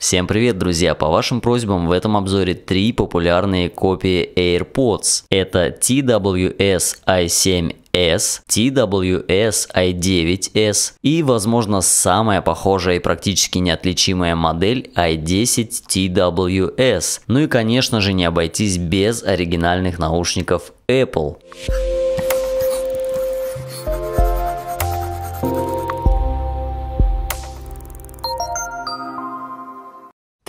Всем привет, друзья! По вашим просьбам в этом обзоре три популярные копии AirPods. Это TWS i7 S, TWS i9S и, возможно, самая похожая и практически неотличимая модель i10 TWS. Ну и, конечно же, не обойтись без оригинальных наушников Apple.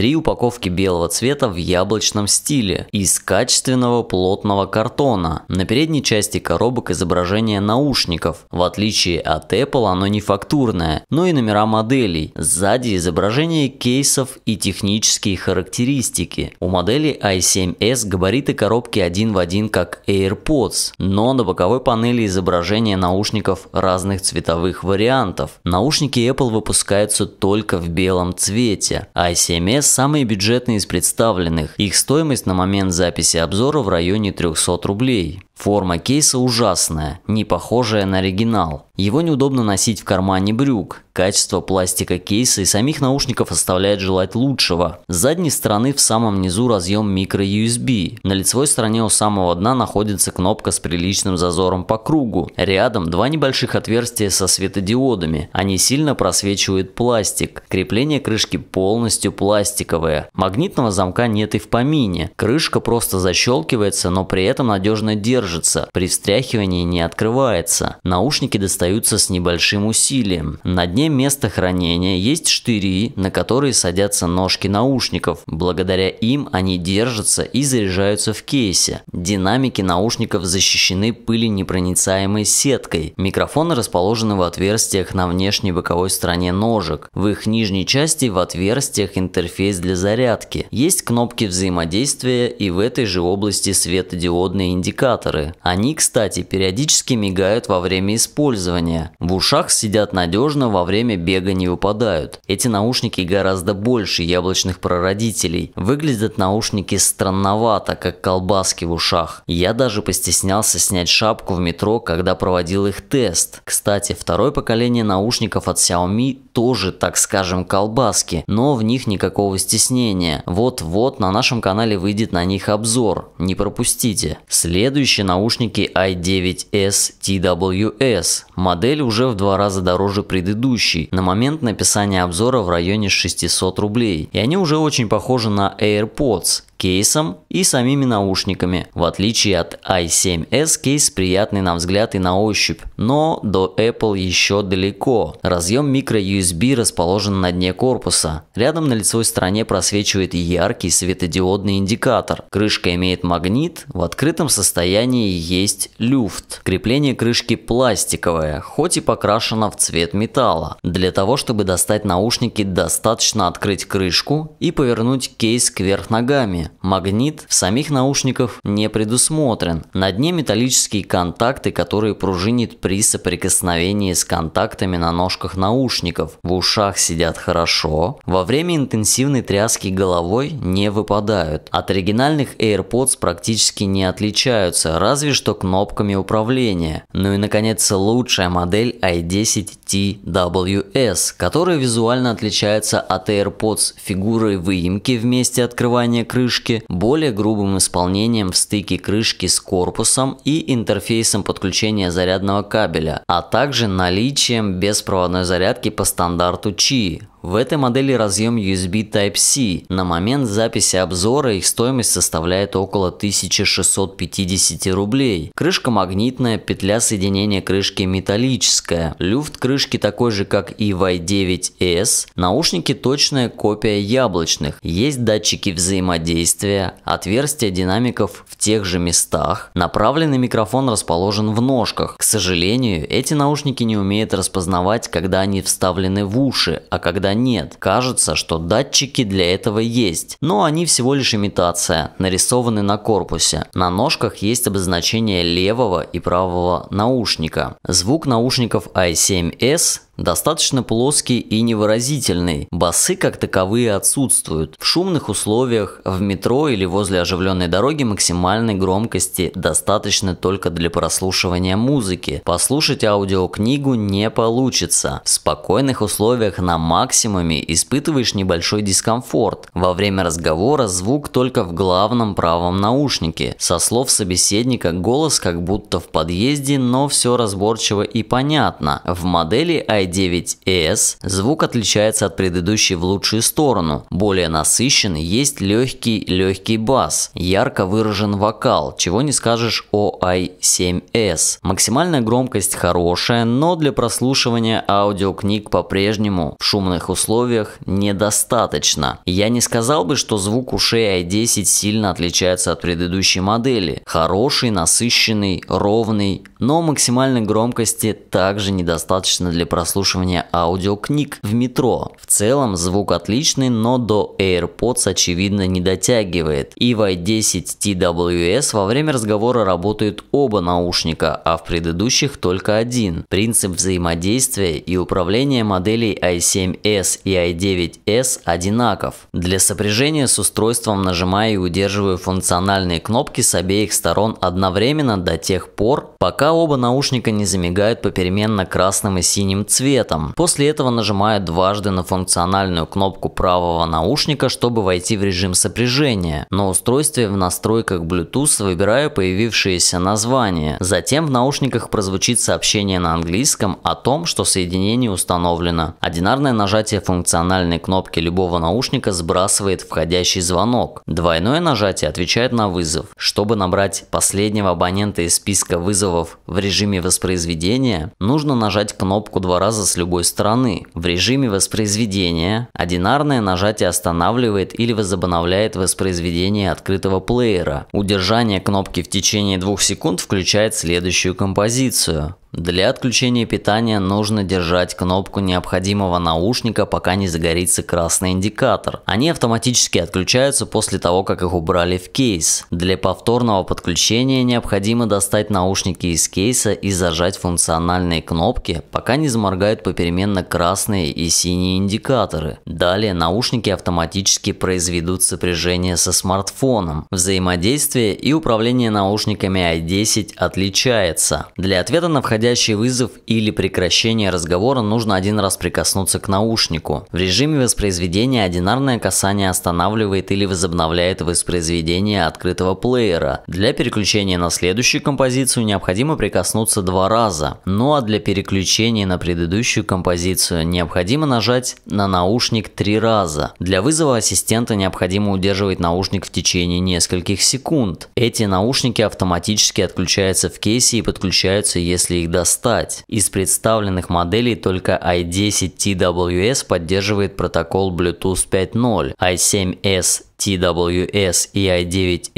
Три упаковки белого цвета в яблочном стиле из качественного плотного картона. На передней части коробок изображение наушников. В отличие от Apple оно не фактурное, но и номера моделей. Сзади изображение кейсов и технические характеристики. У модели i7s габариты коробки один в один как AirPods, но на боковой панели изображение наушников разных цветовых вариантов. Наушники Apple выпускаются только в белом цвете. i7s самые бюджетные из представленных. Их стоимость на момент записи обзора в районе 300 рублей. Форма кейса ужасная, не похожая на оригинал. Его неудобно носить в кармане брюк. Качество пластика кейса и самих наушников оставляет желать лучшего. С задней стороны в самом низу разъем micro-USB. На лицевой стороне у самого дна находится кнопка с приличным зазором по кругу. Рядом два небольших отверстия со светодиодами. Они сильно просвечивают пластик. Крепление крышки полностью пластиковое. Магнитного замка нет и в помине. Крышка просто защелкивается, но при этом надежно держится держится, при встряхивании не открывается. Наушники достаются с небольшим усилием. На дне места хранения есть штыри, на которые садятся ножки наушников. Благодаря им они держатся и заряжаются в кейсе. Динамики наушников защищены пыленепроницаемой сеткой. Микрофоны расположены в отверстиях на внешней боковой стороне ножек. В их нижней части в отверстиях интерфейс для зарядки. Есть кнопки взаимодействия и в этой же области светодиодные индикаторы приборы. Они, кстати, периодически мигают во время использования. В ушах сидят надежно, во время бега не выпадают. Эти наушники гораздо больше яблочных прародителей. Выглядят наушники странновато, как колбаски в ушах. Я даже постеснялся снять шапку в метро, когда проводил их тест. Кстати, второе поколение наушников от Xiaomi тоже, так скажем, колбаски, но в них никакого стеснения. Вот-вот на нашем канале выйдет на них обзор, не пропустите. Следующий наушники i9s TWS. Модель уже в два раза дороже предыдущей, на момент написания обзора в районе 600 рублей. И они уже очень похожи на AirPods, кейсом и самими наушниками. В отличие от i7s, кейс приятный на взгляд и на ощупь, но до Apple еще далеко. Разъем microUSB расположен на дне корпуса. Рядом на лицевой стороне просвечивает яркий светодиодный индикатор. Крышка имеет магнит, в открытом состоянии есть люфт. Крепление крышки пластиковое, хоть и покрашено в цвет металла. Для того, чтобы достать наушники, достаточно открыть крышку и повернуть кейс кверх ногами. Магнит в самих наушниках не предусмотрен. На дне металлические контакты, которые пружинит при соприкосновении с контактами на ножках наушников. В ушах сидят хорошо. Во время интенсивной тряски головой не выпадают. От оригинальных AirPods практически не отличаются, разве что кнопками управления. Ну и наконец лучшая модель i10 TWS, который визуально отличается от AirPods фигурой выемки в месте открывания крышки, более грубым исполнением в стыке крышки с корпусом и интерфейсом подключения зарядного кабеля, а также наличием беспроводной зарядки по стандарту Qi, в этой модели разъем USB Type-C. На момент записи обзора их стоимость составляет около 1650 рублей. Крышка магнитная, петля соединения крышки металлическая. Люфт крышки такой же, как и в i9s. Наушники точная копия яблочных. Есть датчики взаимодействия, отверстия динамиков в тех же местах. Направленный микрофон расположен в ножках. К сожалению, эти наушники не умеют распознавать, когда они вставлены в уши, а когда нет. Кажется, что датчики для этого есть, но они всего лишь имитация, нарисованы на корпусе. На ножках есть обозначение левого и правого наушника. Звук наушников i7s достаточно плоский и невыразительный. Басы как таковые отсутствуют. В шумных условиях, в метро или возле оживленной дороги максимальной громкости достаточно только для прослушивания музыки. Послушать аудиокнигу не получится. В спокойных условиях на максимуме испытываешь небольшой дискомфорт. Во время разговора звук только в главном правом наушнике. Со слов собеседника голос как будто в подъезде, но все разборчиво и понятно. В модели ID p 9 s звук отличается от предыдущей в лучшую сторону, более насыщенный, есть легкий-легкий бас, ярко выражен вокал, чего не скажешь о i7S. Максимальная громкость хорошая, но для прослушивания аудиокниг по-прежнему в шумных условиях недостаточно. Я не сказал бы, что звук ушей i10 сильно отличается от предыдущей модели. Хороший, насыщенный, ровный, но максимальной громкости также недостаточно для прослушивания прослушивания аудиокниг в метро. В целом звук отличный, но до AirPods очевидно не дотягивает. И в i10TWS во время разговора работают оба наушника, а в предыдущих только один. Принцип взаимодействия и управления моделей i7s и i9s одинаков. Для сопряжения с устройством нажимаю и удерживаю функциональные кнопки с обеих сторон одновременно до тех пор, пока оба наушника не замигают попеременно красным и синим цветом цветом. После этого нажимаю дважды на функциональную кнопку правого наушника, чтобы войти в режим сопряжения. На устройстве в настройках Bluetooth выбираю появившееся название. Затем в наушниках прозвучит сообщение на английском о том, что соединение установлено. Одинарное нажатие функциональной кнопки любого наушника сбрасывает входящий звонок. Двойное нажатие отвечает на вызов. Чтобы набрать последнего абонента из списка вызовов в режиме воспроизведения, нужно нажать кнопку два раза заказа с любой стороны. В режиме воспроизведения одинарное нажатие останавливает или возобновляет воспроизведение открытого плеера. Удержание кнопки в течение двух секунд включает следующую композицию. Для отключения питания нужно держать кнопку необходимого наушника, пока не загорится красный индикатор. Они автоматически отключаются после того, как их убрали в кейс. Для повторного подключения необходимо достать наушники из кейса и зажать функциональные кнопки, пока не заморгают попеременно красные и синие индикаторы. Далее наушники автоматически произведут сопряжение со смартфоном. Взаимодействие и управление наушниками i10 отличается. Для ответа на входящие входящий вызов или прекращение разговора нужно один раз прикоснуться к наушнику. В режиме воспроизведения одинарное касание останавливает или возобновляет воспроизведение открытого плеера. Для переключения на следующую композицию необходимо прикоснуться два раза. Ну а для переключения на предыдущую композицию необходимо нажать на наушник три раза. Для вызова ассистента необходимо удерживать наушник в течение нескольких секунд. Эти наушники автоматически отключаются в кейсе и подключаются, если их достать. Из представленных моделей только i10 TWS поддерживает протокол Bluetooth 5.0, i7S TWS и e i9S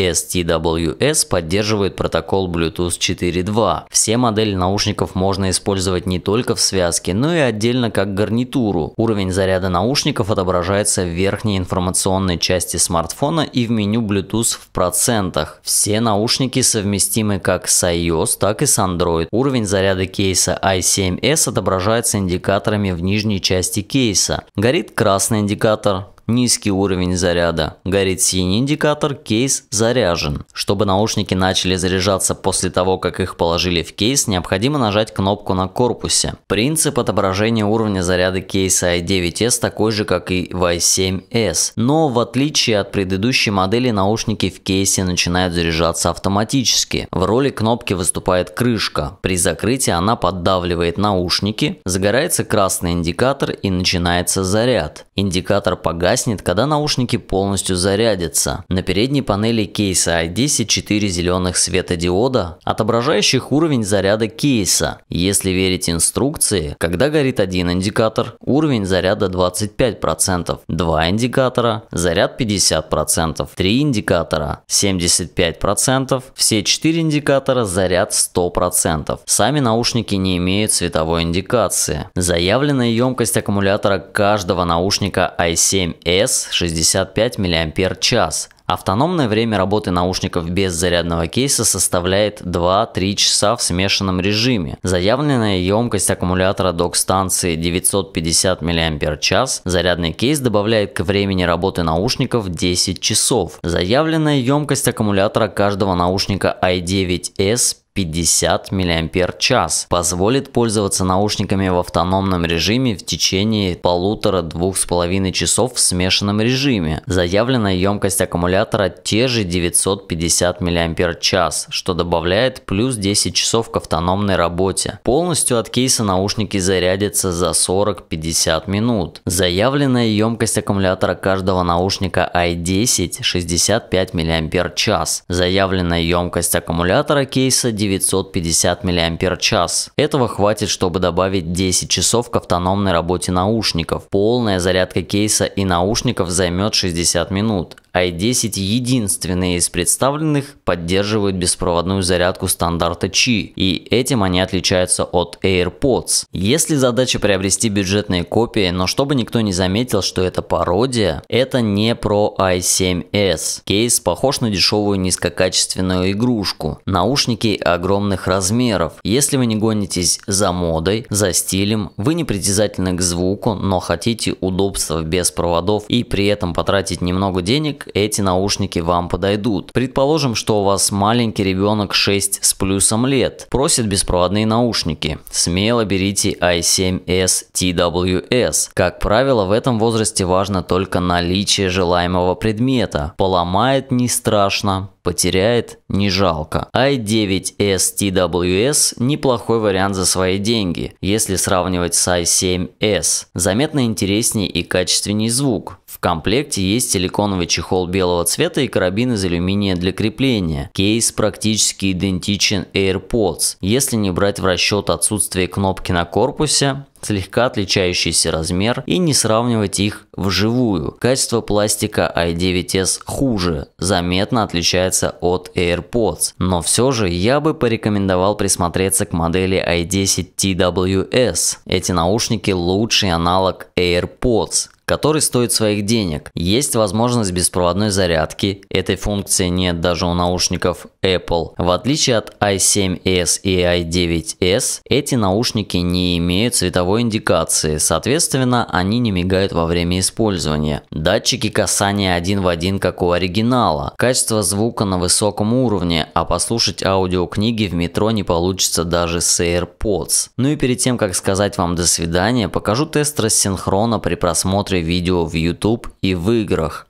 TWS поддерживают протокол Bluetooth 4.2. Все модели наушников можно использовать не только в связке, но и отдельно как гарнитуру. Уровень заряда наушников отображается в верхней информационной части смартфона и в меню Bluetooth в процентах. Все наушники совместимы как с iOS, так и с Android. Уровень заряда кейса i7s отображается индикаторами в нижней части кейса. Горит красный индикатор, Низкий уровень заряда. Горит синий индикатор, кейс заряжен. Чтобы наушники начали заряжаться после того, как их положили в кейс, необходимо нажать кнопку на корпусе. Принцип отображения уровня заряда кейса i9s такой же, как и в i7s, но в отличие от предыдущей модели наушники в кейсе начинают заряжаться автоматически. В роли кнопки выступает крышка. При закрытии она поддавливает наушники, загорается красный индикатор и начинается заряд. Индикатор погас погаснет, когда наушники полностью зарядятся. На передней панели кейса iDC 4 зеленых светодиода, отображающих уровень заряда кейса. Если верить инструкции, когда горит один индикатор, уровень заряда 25%, два индикатора, заряд 50%, три индикатора, 75%, все четыре индикатора, заряд 100%. Сами наушники не имеют цветовой индикации. Заявленная емкость аккумулятора каждого наушника i7 S 65 мАч. Автономное время работы наушников без зарядного кейса составляет 2-3 часа в смешанном режиме. Заявленная емкость аккумулятора док-станции 950 мАч, зарядный кейс добавляет к времени работы наушников 10 часов. Заявленная емкость аккумулятора каждого наушника i9s 50 мАч. Позволит пользоваться наушниками в автономном режиме в течение полутора-двух с половиной часов в смешанном режиме. Заявленная емкость аккумулятора те же 950 мАч, что добавляет плюс 10 часов к автономной работе. Полностью от кейса наушники зарядятся за 40-50 минут. Заявленная емкость аккумулятора каждого наушника i10 65 мАч. Заявленная емкость аккумулятора кейса 950 мАч. Этого хватит, чтобы добавить 10 часов к автономной работе наушников. Полная зарядка кейса и наушников займет 60 минут i10 единственные из представленных поддерживают беспроводную зарядку стандарта Qi, и этим они отличаются от AirPods. Если задача приобрести бюджетные копии, но чтобы никто не заметил, что это пародия, это не про i7s. Кейс похож на дешевую низкокачественную игрушку. Наушники огромных размеров. Если вы не гонитесь за модой, за стилем, вы не притязательны к звуку, но хотите удобства без проводов и при этом потратить немного денег, эти наушники вам подойдут. Предположим, что у вас маленький ребенок 6 с плюсом лет, просит беспроводные наушники. Смело берите i7s TWS. Как правило, в этом возрасте важно только наличие желаемого предмета. Поломает не страшно, потеряет не жалко. i9s TWS неплохой вариант за свои деньги, если сравнивать с i7s. Заметно интереснее и качественнее звук комплекте есть силиконовый чехол белого цвета и карабин из алюминия для крепления. Кейс практически идентичен AirPods, если не брать в расчет отсутствие кнопки на корпусе, слегка отличающийся размер и не сравнивать их вживую. Качество пластика i9s хуже, заметно отличается от AirPods, но все же я бы порекомендовал присмотреться к модели i10 TWS. Эти наушники лучший аналог AirPods, который стоит своих денег. Есть возможность беспроводной зарядки, этой функции нет даже у наушников Apple. В отличие от i7s и i9s, эти наушники не имеют цветовой цветовой индикации, соответственно, они не мигают во время использования. Датчики касания один в один, как у оригинала. Качество звука на высоком уровне, а послушать аудиокниги в метро не получится даже с AirPods. Ну и перед тем, как сказать вам до свидания, покажу тест рассинхрона при просмотре видео в YouTube и в играх.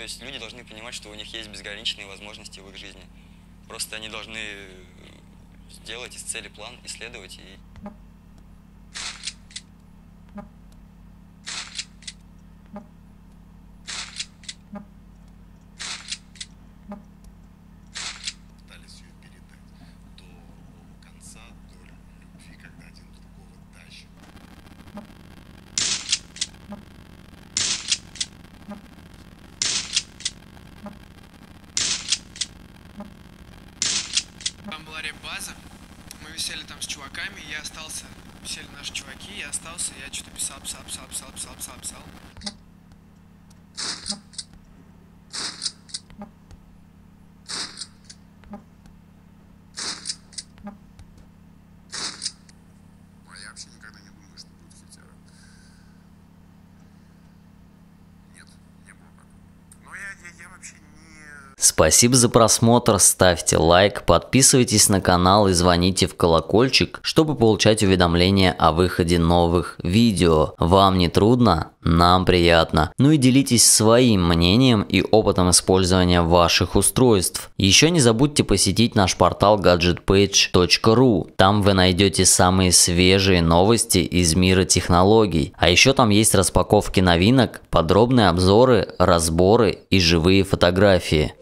То есть люди должны понимать, что у них есть безграничные возможности в их жизни. Просто они должны э, сделать из цели план, исследовать и Там была реп-база, мы висели там с чуваками, я остался, висели наши чуваки, я остался, я что-то писал, писал, писал, писал, писал, писал, писал. Спасибо за просмотр, ставьте лайк, подписывайтесь на канал и звоните в колокольчик, чтобы получать уведомления о выходе новых видео. Вам не трудно? Нам приятно. Ну и делитесь своим мнением и опытом использования ваших устройств. Еще не забудьте посетить наш портал gadgetpage.ru. Там вы найдете самые свежие новости из мира технологий. А еще там есть распаковки новинок, подробные обзоры, разборы и живые фотографии.